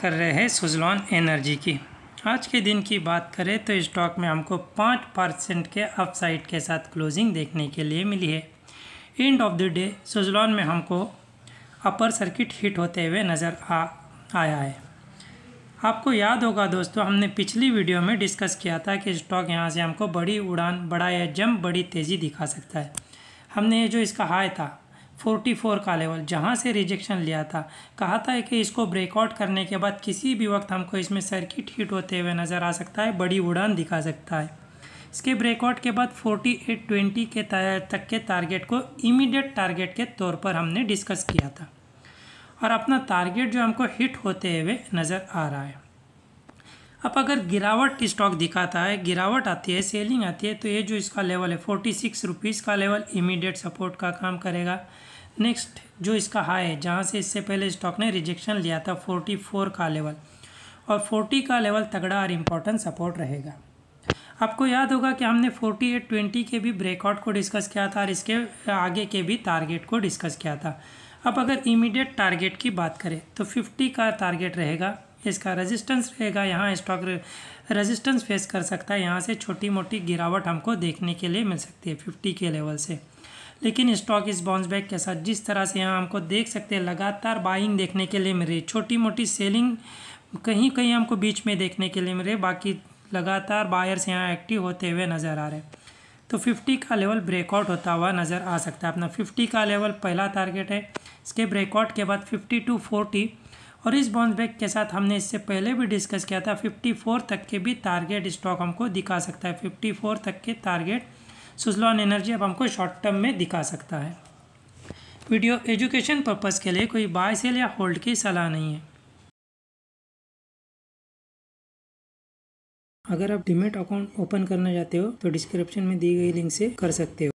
कर रहे हैं सुजलॉन एनर्जी की आज के दिन की बात करें तो स्टॉक में हमको पाँच परसेंट के अपसाइड के साथ क्लोजिंग देखने के लिए मिली है end of the day Suzlon में हमको अपर सर्किट हिट होते हुए नज़र आ आया है आपको याद होगा दोस्तों हमने पिछली वीडियो में डिस्कस किया था कि स्टॉक यहाँ से हमको बड़ी उड़ान बड़ा या जम बड़ी तेज़ी दिखा सकता है हमने ये जो इसका हाई था 44 का लेवल जहाँ से रिजेक्शन लिया था कहा था कि इसको ब्रेकआउट करने के बाद किसी भी वक्त हमको इसमें सर्किट हीट होते हुए नज़र आ सकता है बड़ी उड़ान दिखा सकता है इसके ब्रेकआउट के बाद 4820 के तक के टारगेट को इमीडिएट टारगेट के तौर पर हमने डिस्कस किया था और अपना टारगेट जो हमको हिट होते हुए नज़र आ रहा है अब अगर गिरावट स्टॉक दिखाता है गिरावट आती है सेलिंग आती है तो ये जो इसका लेवल है फोर्टी सिक्स रुपीज़ का लेवल इमीडिएट सपोर्ट का काम करेगा नेक्स्ट जो इसका हाई है जहाँ से इससे पहले स्टॉक ने रिजेक्शन लिया था फोर्टी फोर का लेवल और फोर्टी का लेवल तगड़ा और इम्पोर्टेंट सपोर्ट रहेगा आपको याद होगा कि हमने फोर्टी एट ट्वेंटी के भी ब्रेकआउट को डिस्कस किया था और इसके आगे के भी टारगेट को डिस्कस किया था अब अगर इमीडिएट टारगेट की बात करें तो फिफ्टी का टारगेट रहेगा इसका रेजिस्टेंस रहेगा यहाँ स्टॉक रेजिस्टेंस फेस कर सकता है यहाँ से छोटी मोटी गिरावट हमको देखने के लिए मिल सकती है फिफ्टी के लेवल से लेकिन स्टॉक इस बाउंस बैक के साथ जिस तरह से यहाँ हमको देख सकते हैं लगातार बाइंग देखने के लिए मिल रही छोटी मोटी सेलिंग कहीं कहीं हमको बीच में देखने के लिए मिल रही बाकी लगातार बायर्स यहाँ एक्टिव होते हुए नज़र आ रहे हैं तो 50 का लेवल ब्रेकआउट होता हुआ नज़र आ सकता है अपना 50 का लेवल पहला टारगेट है इसके ब्रेकआउट के बाद 50 टू फोर्टी और इस बाउंस बैक के साथ हमने इससे पहले भी डिस्कस किया था 54 तक के भी टारगेट स्टॉक हमको दिखा सकता है 54 तक के टारगेट सुजलॉन एनर्जी अब हमको शॉर्ट टर्म में दिखा सकता है वीडियो एजुकेशन पर्पज़ के लिए कोई बाय सेल या होल्ड की सलाह नहीं है अगर आप डिमेट अकाउंट ओपन करना चाहते हो तो डिस्क्रिप्शन में दी गई लिंक से कर सकते हो